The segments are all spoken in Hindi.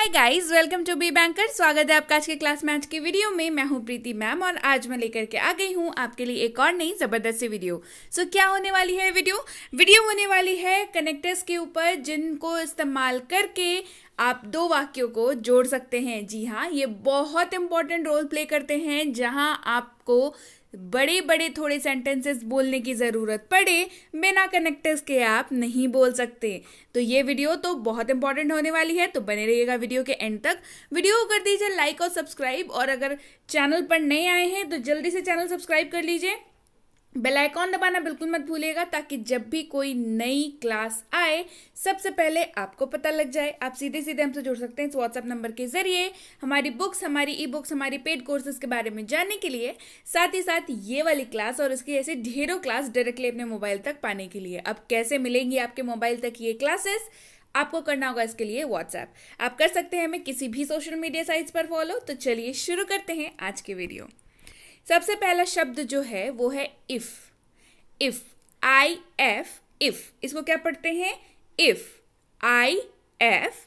Hi guys welcome to Be Banker स्वागत है आपका आज के क्लास मैच के वीडियो में मैं हूं प्रीति मैम और आज मैं लेकर के आ गई हूं आपके लिए एक और नई जबरदस्त सी वीडियो सो so, क्या होने वाली है वीडियो वीडियो होने वाली है कनेक्टर्स के ऊपर जिनको इस्तेमाल करके आप दो वाक्यों को जोड़ सकते हैं जी हाँ ये बहुत इंपॉर्टेंट रोल प्ले करते हैं जहाँ आपको बड़े बड़े थोड़े सेंटेंसेस बोलने की ज़रूरत पड़े बिना कनेक्टर्स के आप नहीं बोल सकते तो ये वीडियो तो बहुत इंपॉर्टेंट होने वाली है तो बने रहिएगा वीडियो के एंड तक वीडियो कर दीजिए लाइक और सब्सक्राइब और अगर चैनल पर नए आए हैं तो जल्दी से चैनल सब्सक्राइब कर लीजिए बेल आइकॉन दबाना बिल्कुल मत भूलिएगा ताकि जब भी कोई नई क्लास आए सबसे पहले आपको पता लग जाए आप सीधे सीधे हमसे जुड़ सकते हैं इस व्हाट्सएप नंबर के जरिए हमारी बुक्स हमारी ई बुक्स हमारी पेड कोर्सेज के बारे में जानने के लिए साथ ही साथ ये वाली क्लास और उसकी ऐसे ढेरों क्लास डायरेक्टली अपने मोबाइल तक पाने के लिए अब कैसे मिलेंगी आपके मोबाइल तक ये क्लासेस आपको करना होगा इसके लिए व्हाट्सएप आप कर सकते हैं हमें किसी भी सोशल मीडिया साइट्स पर फॉलो तो चलिए शुरू करते हैं आज के वीडियो सबसे पहला शब्द जो है वो है if if I F if इसको क्या पढ़ते हैं इफ आई एफ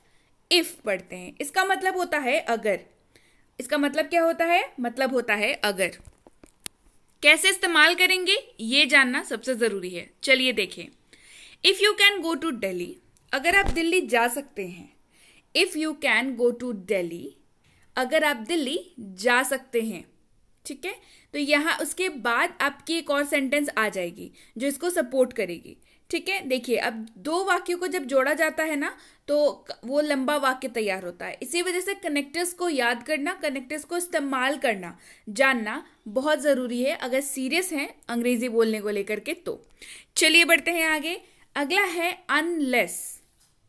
इफ पढ़ते हैं इसका मतलब होता है अगर इसका मतलब क्या होता है मतलब होता है अगर कैसे इस्तेमाल करेंगे ये जानना सबसे ज़रूरी है चलिए देखें if you can go to Delhi अगर आप दिल्ली जा सकते हैं if you can go to Delhi अगर आप दिल्ली जा सकते हैं ठीक है तो यहाँ उसके बाद आपकी एक और सेंटेंस आ जाएगी जो इसको सपोर्ट करेगी ठीक है देखिए अब दो वाक्यों को जब जोड़ा जाता है ना तो वो लंबा वाक्य तैयार होता है इसी वजह से कनेक्टर्स को याद करना कनेक्टर्स को इस्तेमाल करना जानना बहुत ज़रूरी है अगर सीरियस हैं अंग्रेज़ी बोलने को लेकर के तो चलिए बढ़ते हैं आगे अगला है अनलेस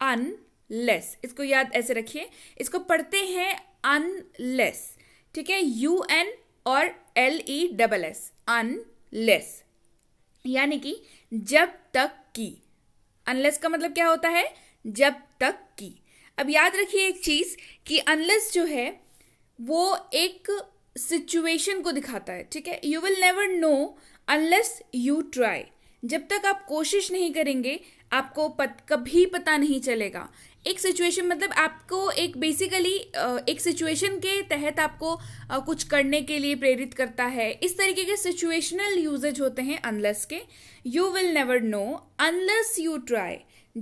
अनलेस इसको याद ऐसे रखिए इसको पढ़ते हैं अनलेस ठीक है यू एन और L E double S less यानी कि जब तक की अनलेस का मतलब क्या होता है जब तक की अब याद रखिए एक चीज़ कि अनलेस जो है वो एक सिचुएशन को दिखाता है ठीक है you will never know unless you try जब तक आप कोशिश नहीं करेंगे आपको पत, कभी पता नहीं चलेगा एक सिचुएशन मतलब आपको एक बेसिकली एक सिचुएशन के तहत आपको कुछ करने के लिए प्रेरित करता है इस तरीके के सिचुएशनल यूजेज होते हैं अनलेस के you will never know unless you try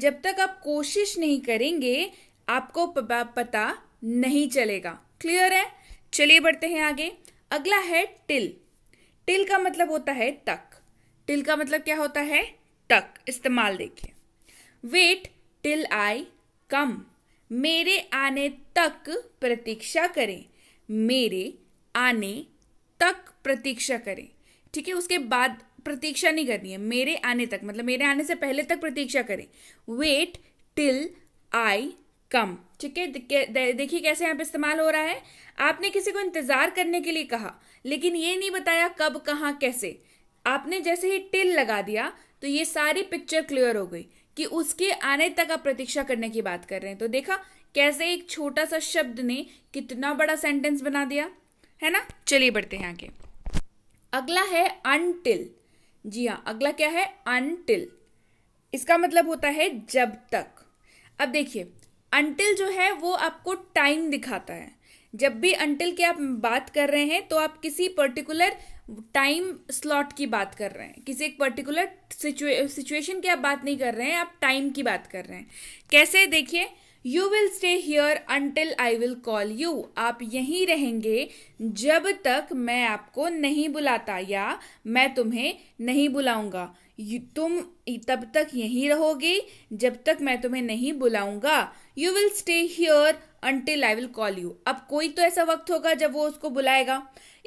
जब तक आप कोशिश नहीं करेंगे आपको पता नहीं चलेगा क्लियर है चलिए बढ़ते हैं आगे अगला है टिल टिल का मतलब होता है तक टिल का मतलब क्या होता है तक इस्तेमाल देखिए वेट टिल आई कम मेरे आने तक प्रतीक्षा करें मेरे आने तक प्रतीक्षा करें ठीक है उसके बाद प्रतीक्षा नहीं करनी है मेरे आने तक मतलब मेरे आने से पहले तक प्रतीक्षा करें वेट टिल आई कम ठीक है देखिए कैसे यहाँ पे इस्तेमाल हो रहा है आपने किसी को इंतजार करने के लिए कहा लेकिन ये नहीं बताया कब कहाँ कैसे आपने जैसे ही टिल लगा दिया तो ये सारी पिक्चर क्लियर हो गई कि उसके आने तक आप प्रतीक्षा करने की बात कर रहे हैं तो देखा कैसे एक छोटा सा शब्द ने कितना बड़ा सेंटेंस बना दिया है ना चलिए बढ़ते हैं आगे अगला है अनटिल जी हाँ अगला क्या है अनटिल इसका मतलब होता है जब तक अब देखिए अनटिल जो है वो आपको टाइम दिखाता है जब भी अनटिल की आप बात कर रहे हैं तो आप किसी पर्टिकुलर टाइम स्लॉट की बात कर रहे हैं किसी एक पर्टिकुलर सिचुएशन की आप बात नहीं कर रहे हैं आप टाइम की बात कर रहे हैं कैसे देखिए you will stay here until I will call you आप यहीं रहेंगे जब तक मैं आपको नहीं बुलाता या मैं तुम्हें नहीं बुलाऊंगा तुम तब तक यहीं रहोगे जब तक मैं तुम्हें नहीं बुलाऊंगा you will stay here until I will call you अब कोई तो ऐसा वक्त होगा जब वो उसको बुलाएगा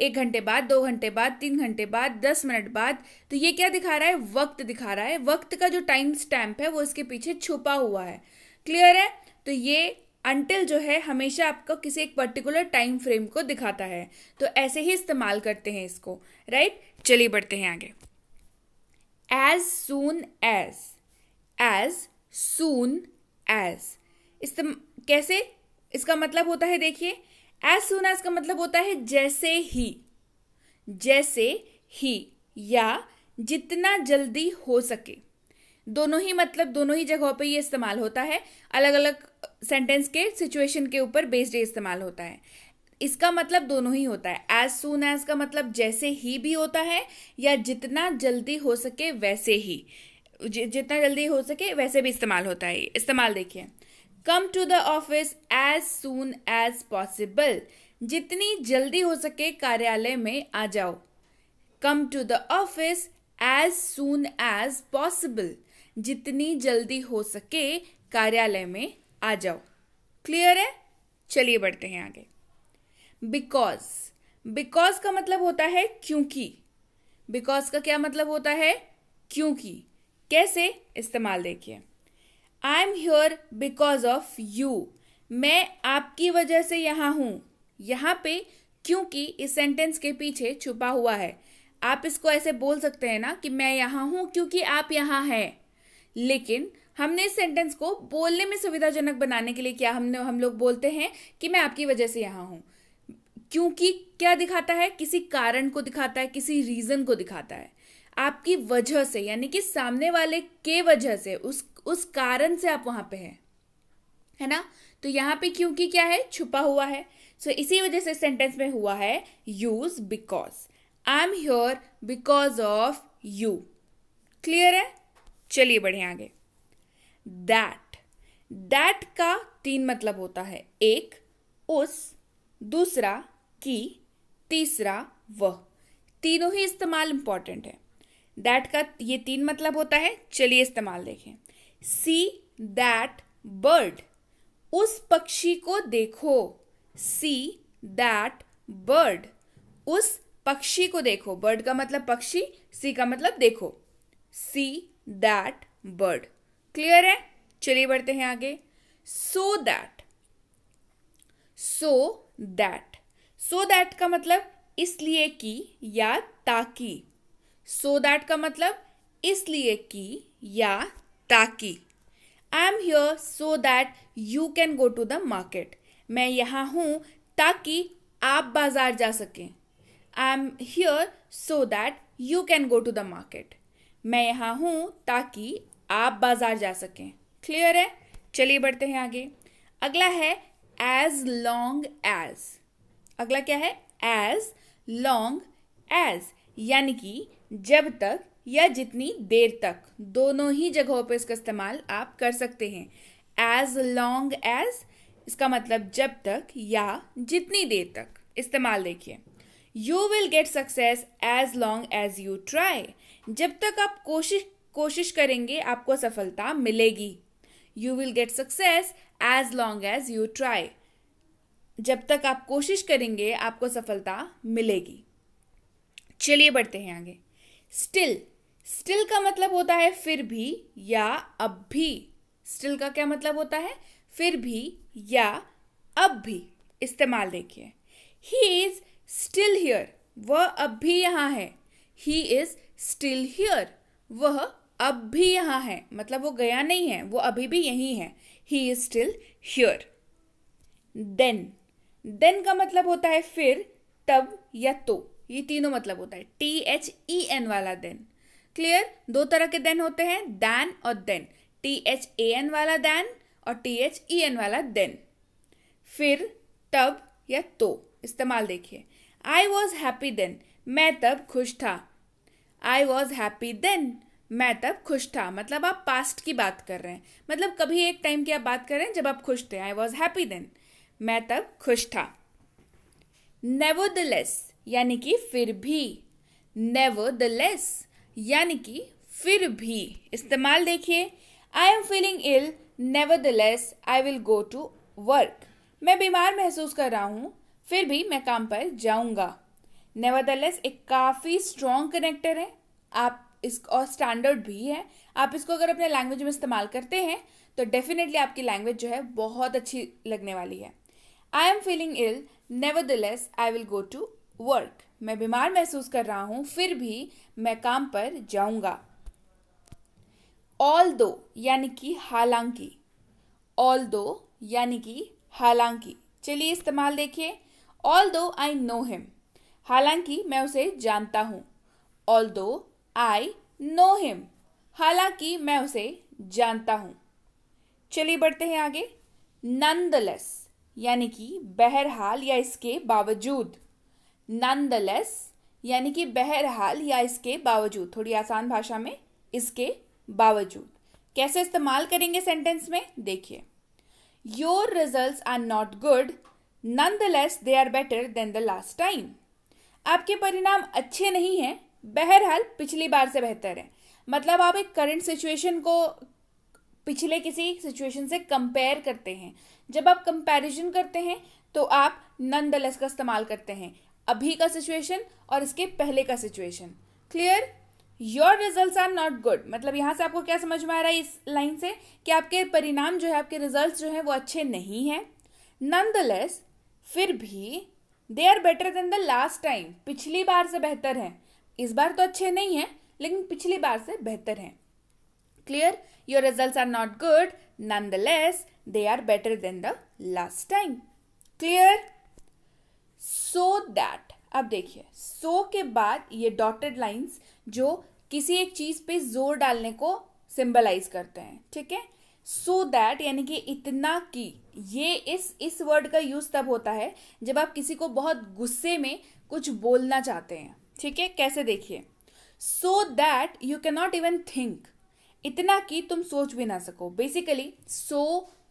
एक घंटे बाद दो घंटे बाद तीन घंटे बाद दस मिनट बाद तो ये क्या दिखा रहा है वक्त दिखा रहा है वक्त का जो टाइम स्टैम्प है वो इसके पीछे छुपा हुआ है क्लियर है तो ये अनटिल जो है हमेशा आपको किसी एक पर्टिकुलर टाइम फ्रेम को दिखाता है तो ऐसे ही इस्तेमाल करते हैं इसको राइट चलिए बढ़ते हैं आगे as soon as as soon as इस कैसे इसका मतलब होता है देखिए एज सुन एज का मतलब होता है जैसे ही जैसे ही या जितना जल्दी हो सके दोनों ही मतलब दोनों ही जगहों पे ये इस्तेमाल होता है अलग अलग सेंटेंस के सिचुएशन के ऊपर बेस्ड इस्तेमाल होता है इसका मतलब दोनों ही होता है एज सुन एज का मतलब जैसे ही भी होता है या जितना जल्दी हो सके वैसे ही जितना जल्दी हो सके वैसे भी इस्तेमाल होता है इस्तेमाल देखिए come to the office as soon as possible जितनी जल्दी हो सके कार्यालय में आ जाओ come to the office as soon as possible जितनी जल्दी हो सके कार्यालय में आ जाओ क्लियर है चलिए बढ़ते हैं आगे बिकॉज बिकॉज का मतलब होता है क्योंकि बिकॉज का क्या मतलब होता है क्योंकि कैसे इस्तेमाल देखिए I am here because of you मैं आपकी वजह से यहाँ हूं यहां पे क्योंकि इस सेंटेंस के पीछे छुपा हुआ है आप इसको ऐसे बोल सकते हैं ना कि मैं यहाँ हूँ क्योंकि आप यहाँ हैं लेकिन हमने इस सेंटेंस को बोलने में सुविधाजनक बनाने के लिए क्या हमने हम लोग बोलते हैं कि मैं आपकी वजह से यहाँ हूँ क्योंकि क्या दिखाता है किसी कारण को दिखाता है किसी रीजन को दिखाता है आपकी वजह से यानी कि सामने वाले के वजह से उस उस कारण से आप वहां पे हैं है ना तो यहां पे क्योंकि क्या है छुपा हुआ है सो so, इसी वजह से सेंटेंस में हुआ है use because I am here because of you clear है चलिए बढ़े आगे दैट दैट का तीन मतलब होता है एक उस दूसरा की तीसरा वह तीनों ही इस्तेमाल इंपॉर्टेंट है दैट का ये तीन मतलब होता है चलिए इस्तेमाल देखें सी दैट बर्ड उस पक्षी को देखो सी दैट बर्ड उस पक्षी को देखो बर्ड का मतलब पक्षी सी का मतलब देखो सी दैट बर्ड क्लियर है चलिए बढ़ते हैं आगे so that so that so so that का मतलब इसलिए कि या ताकि सो so दैट का मतलब इसलिए कि या ताकि I am here so that you can go to the market मैं यहाँ हूँ ताकि आप बाजार जा सकें I am here so that you can go to the market मैं यहाँ हूँ ताकि आप बाजार जा सकें क्लियर है चलिए बढ़ते हैं आगे अगला है एज लॉन्ग एज अगला क्या है एज लॉन्ग एज यानी कि जब तक या जितनी देर तक दोनों ही जगहों पर इसका इस्तेमाल आप कर सकते हैं एज लॉन्ग एज इसका मतलब जब तक या जितनी देर तक इस्तेमाल देखिए you will get success as long as you try जब तक आप कोशिश कोशिश करेंगे आपको सफलता मिलेगी you will get success as long as you try जब तक आप कोशिश करेंगे आपको सफलता मिलेगी चलिए बढ़ते हैं आगे स्टिल स्टिल का मतलब होता है फिर भी या अब भी स्टिल का क्या मतलब होता है फिर भी या अब भी इस्तेमाल देखिए ही इज स्टिल हियर वह अब भी यहाँ है ही इज स्टिल हियर वह अब भी यहाँ है मतलब वो गया नहीं है वो अभी भी यहीं है he is still here then then का मतलब होता है फिर तब या तो ये तीनों मतलब होता है टी एच ई एन वाला देन क्लियर दो तरह के देन होते हैं दैन और then T H A N वाला दैन और टी एच ई एन वाला देन फिर तब या तो इस्तेमाल देखिए आई वॉज हैप्पी देन मैं तब खुश था आई वॉज हैप्पी देन मैं तब खुश था मतलब आप पास्ट की बात कर रहे हैं मतलब कभी एक टाइम की आप बात कर रहे हैं जब आप खुश थे आई वॉज हैप्पी देन मैं तब खुश था नेवोदलेस यानी कि फिर भी लेस यानी कि फिर भी इस्तेमाल देखिए I am feeling ill nevertheless I will go to work मैं बीमार महसूस कर रहा हूँ फिर भी मैं काम पर जाऊँगा नेवरदलेस एक काफ़ी स्ट्रॉन्ग कनेक्टर है आप इस और स्टैंडर्ड भी है आप इसको अगर अपने लैंग्वेज में इस्तेमाल करते हैं तो डेफिनेटली आपकी लैंग्वेज जो है बहुत अच्छी लगने वाली है I am feeling ill less I will go to work मैं बीमार महसूस कर रहा हूँ फिर भी मैं काम पर जाऊँगा ऑल दो यानी कि हालांकि ऑल दो यानी कि हालांकि चलिए इस्तेमाल देखिए ऑल दो आई नो हिम हालांकि मैं उसे जानता हूँ ऑल दो आई नो हिम हालांकि मैं उसे जानता हूँ चलिए बढ़ते हैं आगे नंदलेस यानी कि बहरहाल या इसके बावजूद नंदलेस यानी कि बहरहाल या इसके बावजूद थोड़ी आसान भाषा में इसके बावजूद कैसे इस्तेमाल करेंगे सेंटेंस में देखिए your result are not good nonetheless they are better than the last time आपके परिणाम अच्छे नहीं हैं बहरहाल पिछली बार से बेहतर है मतलब आप एक करंट सिचुएशन को पिछले किसी सिचुएशन से कंपेयर करते हैं जब आप कंपैरिजन करते हैं तो आप नन दलस का इस्तेमाल करते हैं अभी का सिचुएशन और इसके पहले का situation clear your result are not good मतलब यहाँ से आपको क्या समझ में आ रहा है इस लाइन से कि आपके परिणाम जो है आपके रिजल्ट जो है वो अच्छे नहीं हैं नन फिर भी they are better than the last time पिछली बार से बेहतर है इस बार तो अच्छे नहीं है लेकिन पिछली बार से बेहतर है clear your results are not good, nonetheless, they are better than the last time. Clear? So that, अब देखिए so के बाद ये डॉटेड लाइन्स जो किसी एक चीज़ पे जोर डालने को सिंबलाइज करते हैं ठीक है सो दैट यानी कि इतना कि ये इस इस वर्ड का यूज तब होता है जब आप किसी को बहुत गुस्से में कुछ बोलना चाहते हैं ठीक है कैसे देखिए so that you cannot even think इतना कि तुम सोच भी ना सको बेसिकली सो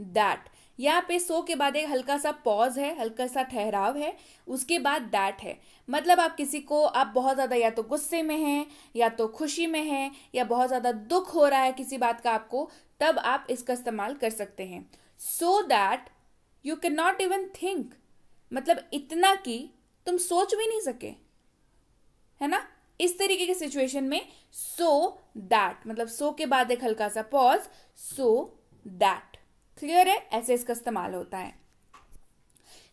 दैट यहाँ पे सो के बाद एक हल्का सा पॉज है हल्का सा ठहराव है उसके बाद दैट है मतलब आप किसी को आप बहुत ज़्यादा या तो गुस्से में हैं या तो खुशी में हैं या बहुत ज़्यादा दुख हो रहा है किसी बात का आपको तब आप इसका इस्तेमाल कर सकते हैं so that you cannot even think मतलब इतना कि तुम सोच भी नहीं सके है ना इस तरीके के सिचुएशन में सो so दैट मतलब सो so के बाद एक हल्का सा पॉज सो दैट क्लियर है ऐसे इसका इस्तेमाल होता है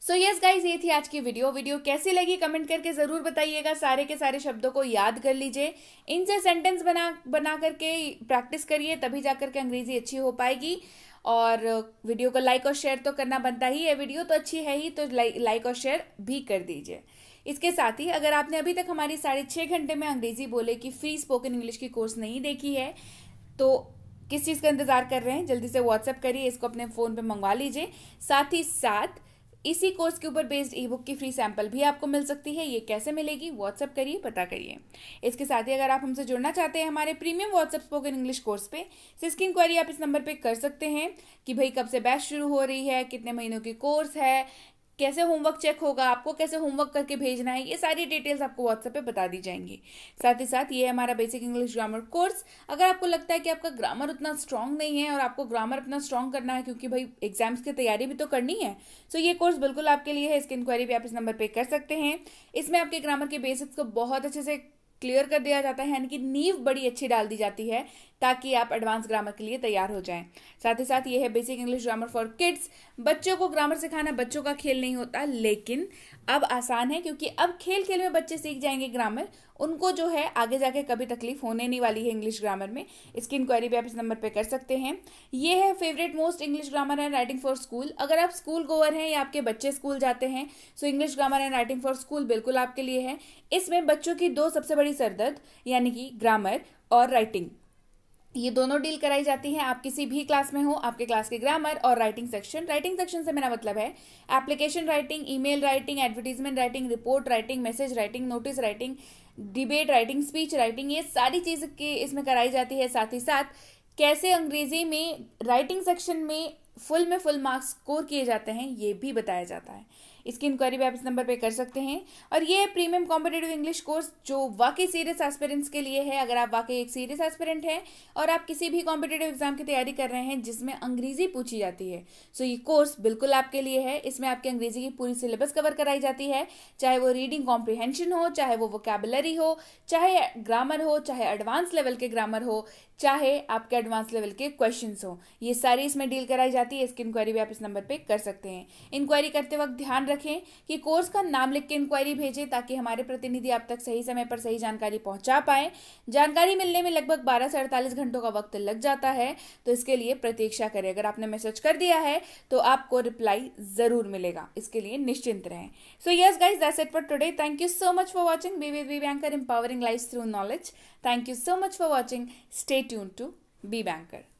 सो यस गाइज ये थी आज की वीडियो वीडियो कैसी लगी कमेंट करके ज़रूर बताइएगा सारे के सारे शब्दों को याद कर लीजिए इनसे सेंटेंस बना बना करके प्रैक्टिस करिए तभी जाकर के अंग्रेज़ी अच्छी हो पाएगी और वीडियो को लाइक और शेयर तो करना बनता ही है वीडियो तो अच्छी है ही तो लाइक और शेयर भी कर दीजिए इसके साथ ही अगर आपने अभी तक हमारी साढ़े छः घंटे में अंग्रेजी बोले कि फ्री स्पोकन इंग्लिश की कोर्स नहीं देखी है तो किस चीज़ का इंतज़ार कर रहे हैं जल्दी से व्हाट्सअप करिए इसको अपने फ़ोन पर मंगवा लीजिए साथ ही साथ इसी कोर्स के ऊपर बेस्ड ई बुक की फ्री सैंपल भी आपको मिल सकती है ये कैसे मिलेगी व्हाट्सअप करिए पता करिए इसके साथ ही अगर आप हमसे जुड़ना चाहते हैं हमारे premium WhatsApp spoken English course पे इसकी इंक्वायरी आप इस नंबर पे कर सकते हैं कि भाई कब से बैच शुरू हो रही है कितने महीनों की कोर्स है कैसे होमवर्क चेक होगा आपको कैसे होमवर्क करके भेजना है ये सारी डिटेल्स आपको व्हाट्सएप पे बता दी जाएंगी साथ ही साथ ये हमारा बेसिक इंग्लिश ग्रामर कोर्स अगर आपको लगता है कि आपका ग्रामर उतना स्ट्रांग नहीं है और आपको ग्रामर अपना स्ट्रांग करना है क्योंकि भाई एग्जाम्स की तैयारी भी तो करनी है सो तो ये कोर्स बिल्कुल आपके लिए है इसकी इंक्वायरी भी आप इस नंबर पर कर सकते हैं इसमें आपके ग्रामर के बेसिक्स को बहुत अच्छे से क्लियर कर दिया जाता है यानी कि नींव बड़ी अच्छी डाल दी जाती है ताकि आप एडवांस ग्रामर के लिए तैयार हो जाएं साथ ही साथ ये है basic English grammar for kids बच्चों को ग्रामर सिखाना बच्चों का खेल नहीं होता लेकिन अब आसान है क्योंकि अब खेल खेल में बच्चे सीख जाएंगे ग्रामर उनको जो है आगे जाके कभी तकलीफ होने नहीं वाली है इंग्लिश ग्रामर में इसकी इंक्वायरी भी आप इस नंबर पर कर सकते हैं ये है favourite most English grammar and writing for school अगर आप स्कूल गोवर हैं या आपके बच्चे स्कूल जाते हैं so English grammar and writing for school बिल्कुल आपके लिए है इसमें बच्चों की दो सबसे बड़ी सरदर्द यानी कि ग्रामर और राइटिंग ये दोनों डील कराई जाती हैं आप किसी भी क्लास में हो आपके क्लास के ग्रामर और राइटिंग सेक्शन राइटिंग सेक्शन से मेरा मतलब है application writing email writing advertisement writing report writing message writing notice writing debate writing speech writing ये सारी चीज़ के इसमें कराई जाती है साथ ही साथ कैसे अंग्रेजी में राइटिंग सेक्शन में फुल में फुल मार्क्स स्कोर किए जाते हैं ये भी बताया जाता है इसकी इंक्वायरी भी आप इस नंबर पर कर सकते हैं और ये प्रीमियम कॉम्पिटेटिव इंग्लिश कोर्स जो वाकई सीरियस एस्पेरेंट्स के लिए है अगर आप वाकई एक सीरियस एस्पेरेंट हैं और आप किसी भी कॉम्पिटेटिव एग्जाम की तैयारी कर रहे हैं जिसमें अंग्रेजी पूछी जाती है सो ये कोर्स बिल्कुल आपके लिए है इसमें आपकी अंग्रेजी की पूरी सिलेबस कवर कराई जाती है चाहे वो रीडिंग कॉम्प्रिहेंशन हो चाहे वो वोकेबलरी हो चाहे ग्रामर हो चाहे एडवांस लेवल के ग्रामर हो चाहे आपके एडवांस लेवल के क्वेश्चन हो ये सारी इसमें डील कराई जाती है इसकी इंक्वायरी भी आप इस नंबर पर कर सकते हैं इंक्वायरी करते वक्त ध्यान रखें कि कोर्स का नाम लिख के इंक्वायरी भेजें ताकि हमारे प्रतिनिधि आप तक सही समय पर सही जानकारी पहुंचा पाए जानकारी मिलने में लगभग बारह से अड़तालीस घंटों का वक्त लग जाता है तो इसके लिए प्रतीक्षा करें अगर आपने मैसेज कर दिया है तो आपको रिप्लाई जरूर मिलेगा इसके लिए निश्चिंत रहें so yes guys that's it for today thank you so much for watching be with B anchor empowering life through knowledge thank you so much for watching stay tuned to B Banker.